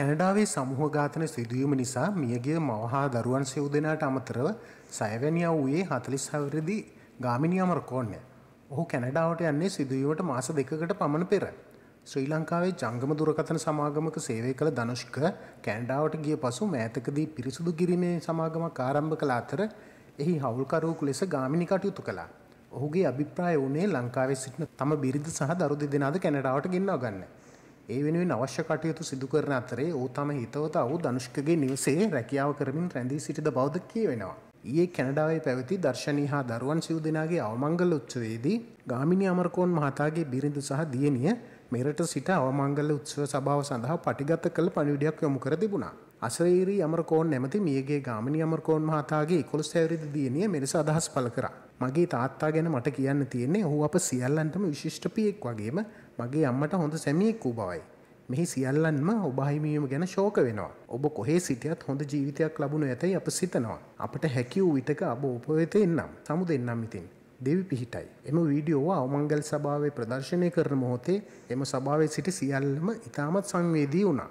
කැනඩාවේ සමූහ ඝාතන සිදුවීම නිසා මියගිය මව හා දරුවන් සිව් දෙනාට අමතරව සයවැනියා වූයේ හතලිස් හවරදි ගාමිණී අමරකෝණ්‍ය. ඔහු කැනඩාවට යන්නේ සිදුවීමට මාස දෙකකට පමණ පෙර. ශ්‍රී ලංකාවේ ජංගම දුරකථන සමාගමක සේවය කළ ධනුෂ්ක කැනඩාවට ගිය පසු මෑතකදී පිරිසුදු කිරීමේ සමාගමක් ආරම්භ කළ අතර එහි හවුල්කරුවෙකු ලෙස ගාමිණි කටයුතු කළා. ඔහුගේ අභිප්‍රාය වුණේ ලංකාවේ සිටින තම බිරිඳ සහ දරු දෙදෙනාද කැනඩාවට ගෙන්වා ගන්නේ. ඒ වෙනුවෙන් අවශ්‍ය කටයුතු සිදු කරන අතරේ ඕ තම හිතවත අවු දනුෂ්කගේ නිවසේ රැකියාව කරමින් රැඳී සිටිද බෞද්ධ කියවෙනවා. ඒ කැනඩාවේ පැවති දර්ශනී හා දරුවන් සිව් දෙනාගේ අවමංගල උත්සවේදී ගාමිණි අමරකෝන් මහතාගේ බිරිඳ සහ දියණිය මෙරට සිට අවමංගල උත්සව සභාව සඳහා පටිගත කළ පණිවිඩයක් යොමු කර තිබුණා. අසරේරී අමරකෝන් නැමති මියගේ ගාමිණී අමරකෝන් මහතාගේ 11 හැවිරිදි දියණිය මෙලෙස අදහස් පළ කරා. මගේ තාත්තා ගැන මට කියන්න තියෙන්නේ ඔහු අප සියල්ලන්ටම විශිෂ්ට පියෙක් වගේම මගේ අම්මට හොඳ සැමියෙක් වූ බවයි. මෙහි සියල්ලන්ම ඔබහිමීම ගැන ශෝක වෙනවා. ඔබ කොහේ සිටියත් හොඳ ජීවිතයක් ලබුණු ඇතැයි අප සිතනවා. අපට හැකිවූ විටක අබ උපවෙත එන්නම් සමු දෙන්නම් ඉතින්. දෙවි පිහිටයි. එම වීඩියෝව අවමංගල් සභාවේ ප්‍රදර්ශනය කරන මොහොතේ එම සභාවේ සිට සියල්ලම ඉතාමත් සංවේදී වුණා.